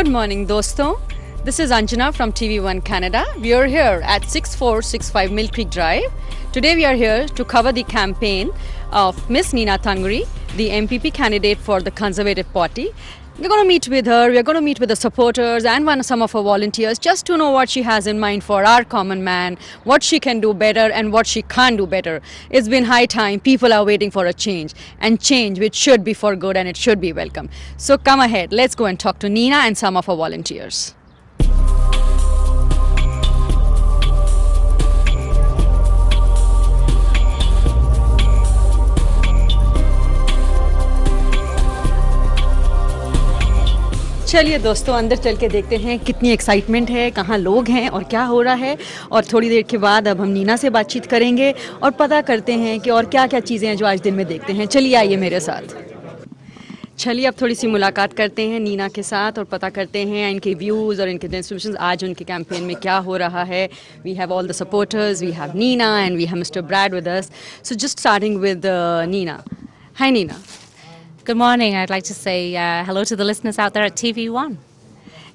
Good morning, dosto. This is Anjana from TV1 Canada. We are here at 6465 Mill Creek Drive. Today we are here to cover the campaign of Miss Nina Tangri, the MPP candidate for the Conservative Party. We're going to meet with her, we're going to meet with the supporters and one, some of her volunteers just to know what she has in mind for our common man, what she can do better and what she can't do better. It's been high time, people are waiting for a change and change which should be for good and it should be welcome. So come ahead, let's go and talk to Nina and some of her volunteers. चलिए दोस्तों अंदर चल के देखते हैं कितनी excitement है कहाँ लोग हैं और क्या हो रहा है और थोड़ी देर के बाद अब हम नीना से बातचीत करेंगे और पता करते हैं कि और क्या क्या चीज़ें हैं जो आज दिन में देखते हैं चलिए आइए मेरे साथ चलिए अब थोड़ी सी मुलाकात करते हैं नीना के साथ और पता करते हैं इनके व्यूज़ और इनके डिस्ट्रीब्यूशन आज उनके कैंपेन में क्या हो रहा है we have all the supporters we have Nina and we have mister Brad with us so just starting with Nina hi Nina Good morning. I'd like to say uh, hello to the listeners out there at TV One.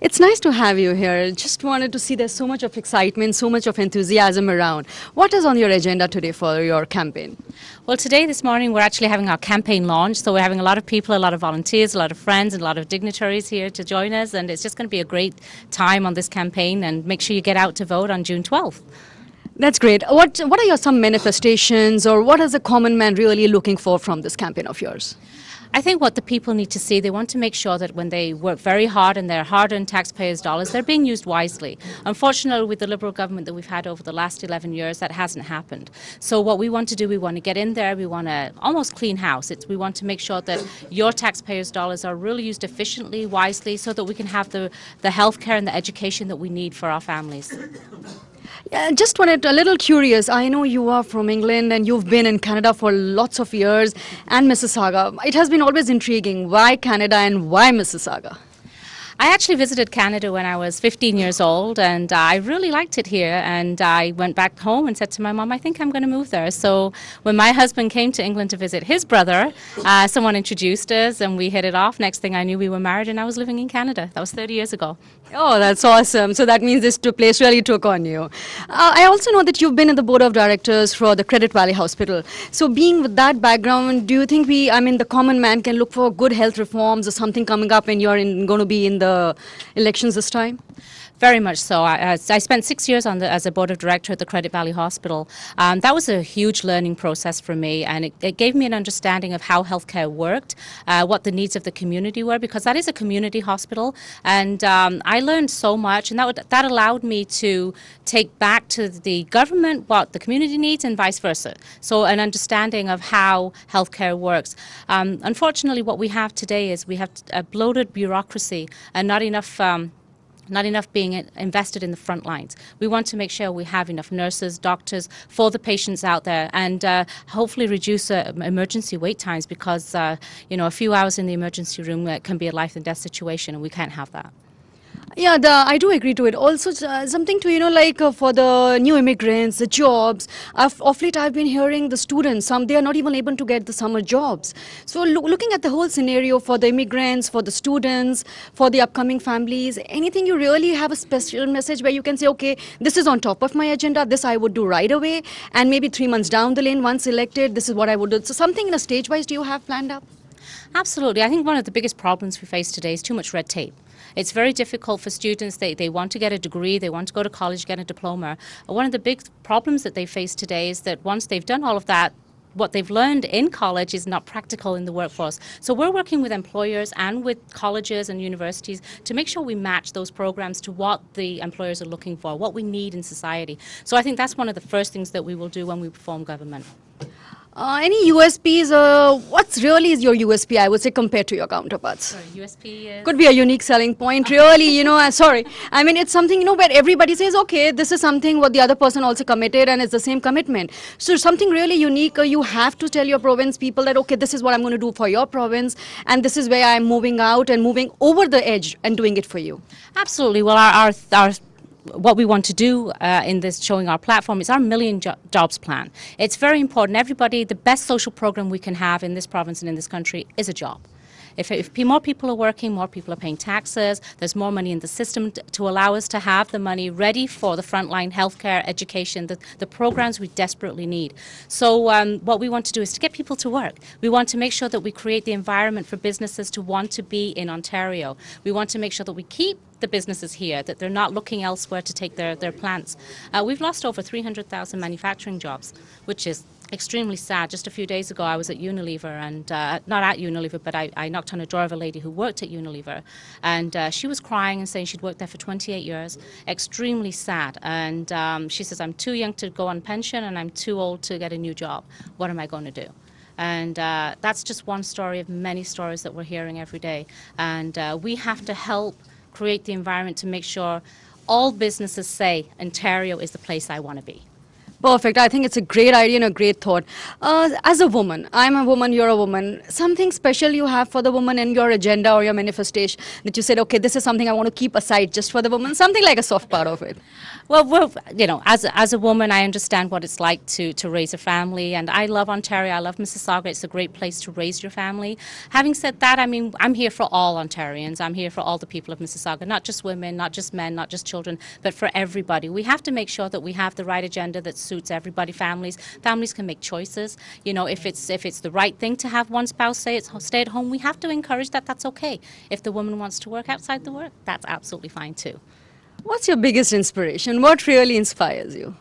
It's nice to have you here. Just wanted to see there's so much of excitement, so much of enthusiasm around. What is on your agenda today for your campaign? Well, today, this morning, we're actually having our campaign launch. So we're having a lot of people, a lot of volunteers, a lot of friends, and a lot of dignitaries here to join us. And it's just going to be a great time on this campaign. And make sure you get out to vote on June 12th. That's great. What, what are your some manifestations or what is a common man really looking for from this campaign of yours? I think what the people need to see, they want to make sure that when they work very hard and they're hard-earned taxpayers' dollars, they're being used wisely. Unfortunately, with the Liberal government that we've had over the last 11 years, that hasn't happened. So what we want to do, we want to get in there, we want to almost clean house. It's, we want to make sure that your taxpayers' dollars are really used efficiently, wisely, so that we can have the, the health care and the education that we need for our families. Yeah, just wanted a little curious. I know you are from England and you've been in Canada for lots of years and Mississauga. It has been always intriguing. Why Canada and why Mississauga? I actually visited Canada when I was 15 years old, and I really liked it here. And I went back home and said to my mom, I think I'm going to move there. So when my husband came to England to visit his brother, uh, someone introduced us, and we hit it off. Next thing I knew, we were married, and I was living in Canada. That was 30 years ago. Oh, that's awesome. So that means this place really took on you. Uh, I also know that you've been in the board of directors for the Credit Valley Hospital. So being with that background, do you think we, I mean, the common man can look for good health reforms or something coming up and you're in, going to be in the the elections this time? Very much so. I, I spent six years the, as a board of director at the Credit Valley Hospital. Um, that was a huge learning process for me, and it, it gave me an understanding of how healthcare worked, uh, what the needs of the community were, because that is a community hospital. And um, I learned so much, and that, would, that allowed me to take back to the government what the community needs and vice versa. So, an understanding of how healthcare works. Um, unfortunately, what we have today is we have a bloated bureaucracy and not enough. Um, not enough being invested in the front lines. We want to make sure we have enough nurses, doctors for the patients out there and uh, hopefully reduce uh, emergency wait times because, uh, you know, a few hours in the emergency room uh, can be a life and death situation and we can't have that. Yeah, the, I do agree to it. Also, uh, something to, you know, like uh, for the new immigrants, the jobs. I've, of late, I've been hearing the students, some they are not even able to get the summer jobs. So lo looking at the whole scenario for the immigrants, for the students, for the upcoming families, anything you really have a special message where you can say, okay, this is on top of my agenda, this I would do right away, and maybe three months down the lane, once elected, this is what I would do. So something in a stage-wise do you have planned up? Absolutely. I think one of the biggest problems we face today is too much red tape. It's very difficult for students. They, they want to get a degree, they want to go to college, get a diploma. One of the big problems that they face today is that once they've done all of that, what they've learned in college is not practical in the workforce. So we're working with employers and with colleges and universities to make sure we match those programs to what the employers are looking for, what we need in society. So I think that's one of the first things that we will do when we reform government. Uh, any USPs? Uh, what's really is your USP? I would say compared to your counterparts. Sorry, USP could be a unique selling point. Really, you know. Uh, sorry, I mean it's something you know where everybody says, okay, this is something what the other person also committed, and it's the same commitment. So something really unique. Uh, you have to tell your province people that okay, this is what I'm going to do for your province, and this is where I'm moving out and moving over the edge and doing it for you. Absolutely. Well, our our, our what we want to do uh, in this showing our platform is our million jo jobs plan. It's very important. Everybody, the best social program we can have in this province and in this country is a job. If, if, more people are working, more people are paying taxes, there's more money in the system to allow us to have the money ready for the frontline healthcare, education, the, the programs we desperately need. So um, what we want to do is to get people to work. We want to make sure that we create the environment for businesses to want to be in Ontario. We want to make sure that we keep the businesses here, that they're not looking elsewhere to take their, their plants. Uh, we've lost over 300,000 manufacturing jobs, which is extremely sad. Just a few days ago, I was at Unilever, and uh, not at Unilever, but I, I, knocked on the door of a lady who worked at Unilever, and uh, she was crying and saying she'd worked there for 28 years, extremely sad. And um, she says, "I'm too young to go on pension, and I'm too old to get a new job. What am I going to do?" And uh, that's just one story of many stories that we're hearing every day. And uh, we have to help create the environment to make sure all businesses say Ontario is the place I want to be. Perfect. I think it's a great idea and a great thought. Uh, as a woman, I'm a woman, you're a woman. Something special you have for the woman in your agenda or your manifestation that you said, okay, this is something I want to keep aside just for the woman, something like a soft part of it. Well, well you know, as, as a woman, I understand what it's like to, to raise a family. And I love Ontario. I love Mississauga. It's a great place to raise your family. Having said that, I mean, I'm here for all Ontarians. I'm here for all the people of Mississauga, not just women, not just men, not just children, but for everybody. We have to make sure that we have the right agenda that suits suits everybody. Families, families can make choices. You know, if it's if it's the right thing to have one spouse say it's stay at home, we have to encourage that. That's okay. If the woman wants to work outside the work, that's absolutely fine too. What's your biggest inspiration? What really inspires you?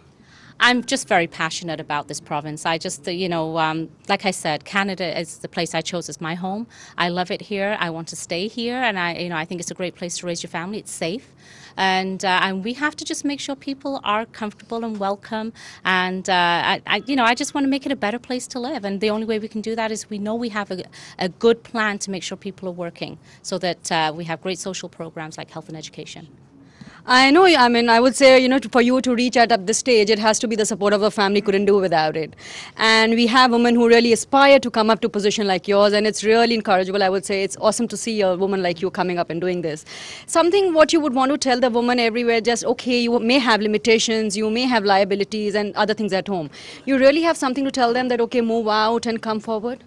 I'm just very passionate about this province. I just, uh, you know, um, like I said, Canada is the place I chose as my home. I love it here. I want to stay here, and I, you know, I think it's a great place to raise your family. It's safe, and uh, and we have to just make sure people are comfortable and welcome. And uh, I, I, you know, I just want to make it a better place to live, and the only way we can do that is we know we have a, a good plan to make sure people are working, so that uh, we have great social programs like health and education. I know. I mean, I would say, you know, for you to reach at up this stage, it has to be the support of a family. Couldn't do without it. And we have women who really aspire to come up to position like yours, and it's really encourageable. I would say it's awesome to see a woman like you coming up and doing this. Something what you would want to tell the woman everywhere, just okay, you may have limitations, you may have liabilities and other things at home. You really have something to tell them that okay, move out and come forward.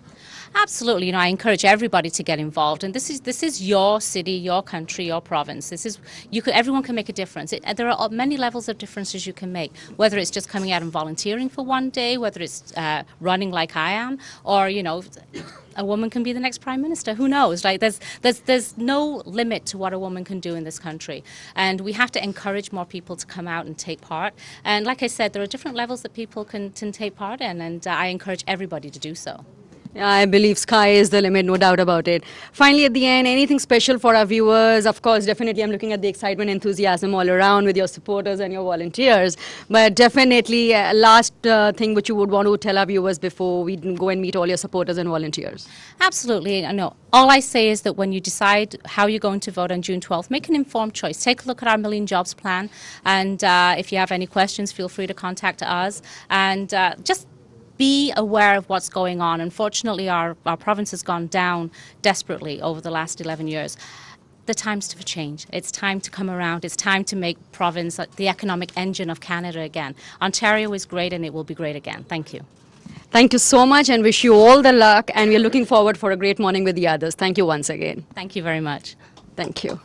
Absolutely. You know, I encourage everybody to get involved. And this is this is your city, your country, your province. This is you could everyone can make a difference. It, there are many levels of differences you can make. Whether it's just coming out and volunteering for one day, whether it's uh, running like I am, or you know. a woman can be the next prime minister. Who knows? Like there's there's there's no limit to what a woman can do in this country, and we have to encourage more people to come out and take part. And like I said, there are different levels that people can, can take part in, and uh, I encourage everybody to do so. I believe sky is the limit, no doubt about it. Finally, at the end, anything special for our viewers? Of course, definitely, I'm looking at the excitement, enthusiasm all around with your supporters and your volunteers. But definitely, uh, last uh, thing which you would want to tell our viewers before we go and meet all your supporters and volunteers. Absolutely, no. All I say is that when you decide how you're going to vote on June 12th, make an informed choice. Take a look at our Million Jobs Plan, and uh, if you have any questions, feel free to contact us. And uh, just be aware of what's going on. Unfortunately, our, our province has gone down desperately over the last 11 years. The time's for change. It's time to come around. It's time to make province uh, the economic engine of Canada again. Ontario is great and it will be great again. Thank you. Thank you so much and wish you all the luck. And we're looking forward for a great morning with the others. Thank you once again. Thank you very much. Thank you.